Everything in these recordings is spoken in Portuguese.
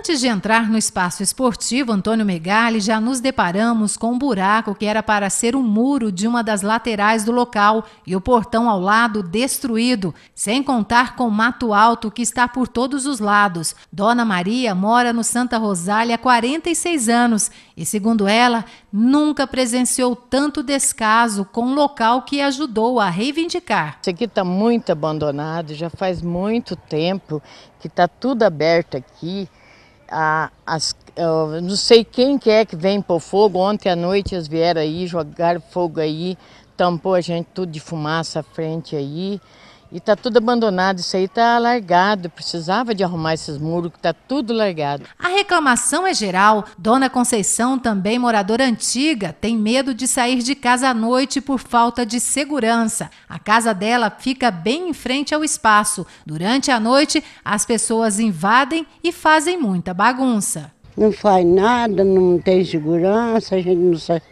Antes de entrar no espaço esportivo Antônio Megali, já nos deparamos com um buraco que era para ser um muro de uma das laterais do local e o portão ao lado destruído, sem contar com o mato alto que está por todos os lados. Dona Maria mora no Santa Rosália há 46 anos e, segundo ela, nunca presenciou tanto descaso com o local que ajudou a reivindicar. Isso aqui está muito abandonado, já faz muito tempo que está tudo aberto aqui a, as, eu não sei quem que é que vem pôr fogo. Ontem à noite eles vieram aí, jogaram fogo aí, tampou a gente tudo de fumaça à frente aí. E tá tudo abandonado, isso aí tá largado. Precisava de arrumar esses muros, que tá tudo largado. A reclamação é geral. Dona Conceição, também moradora antiga, tem medo de sair de casa à noite por falta de segurança. A casa dela fica bem em frente ao espaço. Durante a noite, as pessoas invadem e fazem muita bagunça. Não faz nada, não tem segurança, a gente não sai,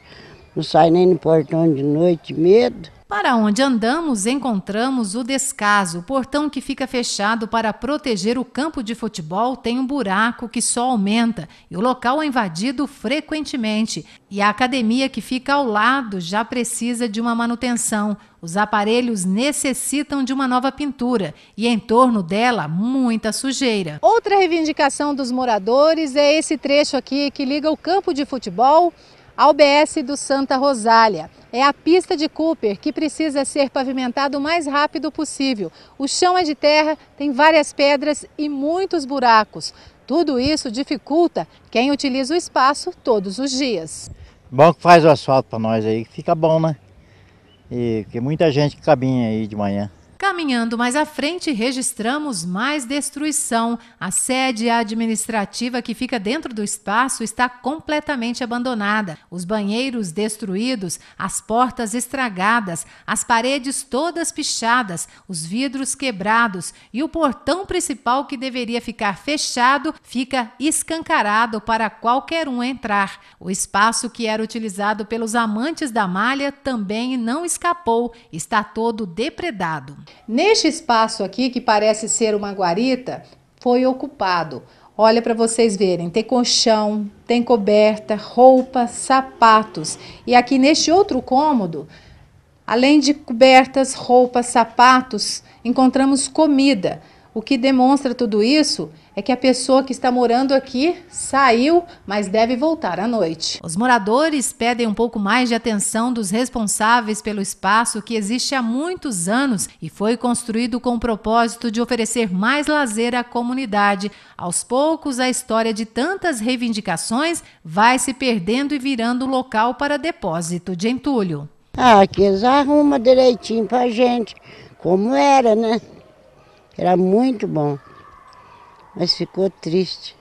não sai nem no portão de noite, medo. Para onde andamos, encontramos o descaso. O portão que fica fechado para proteger o campo de futebol tem um buraco que só aumenta e o local é invadido frequentemente. E a academia que fica ao lado já precisa de uma manutenção. Os aparelhos necessitam de uma nova pintura e em torno dela muita sujeira. Outra reivindicação dos moradores é esse trecho aqui que liga o campo de futebol ao BS do Santa Rosália. É a pista de Cooper que precisa ser pavimentada o mais rápido possível. O chão é de terra, tem várias pedras e muitos buracos. Tudo isso dificulta quem utiliza o espaço todos os dias. Bom que faz o asfalto para nós aí, que fica bom, né? E que muita gente que caminha aí de manhã. Caminhando mais à frente, registramos mais destruição. A sede administrativa que fica dentro do espaço está completamente abandonada. Os banheiros destruídos, as portas estragadas, as paredes todas pichadas, os vidros quebrados e o portão principal que deveria ficar fechado fica escancarado para qualquer um entrar. O espaço que era utilizado pelos amantes da malha também não escapou, está todo depredado. Neste espaço aqui, que parece ser uma guarita, foi ocupado. Olha para vocês verem, tem colchão, tem coberta, roupa, sapatos. E aqui neste outro cômodo, além de cobertas, roupas, sapatos, encontramos comida. O que demonstra tudo isso é que a pessoa que está morando aqui saiu, mas deve voltar à noite. Os moradores pedem um pouco mais de atenção dos responsáveis pelo espaço que existe há muitos anos e foi construído com o propósito de oferecer mais lazer à comunidade. Aos poucos, a história de tantas reivindicações vai se perdendo e virando local para depósito de entulho. Ah, que eles arrumam direitinho para gente, como era, né? Era muito bom. Mas ficou triste.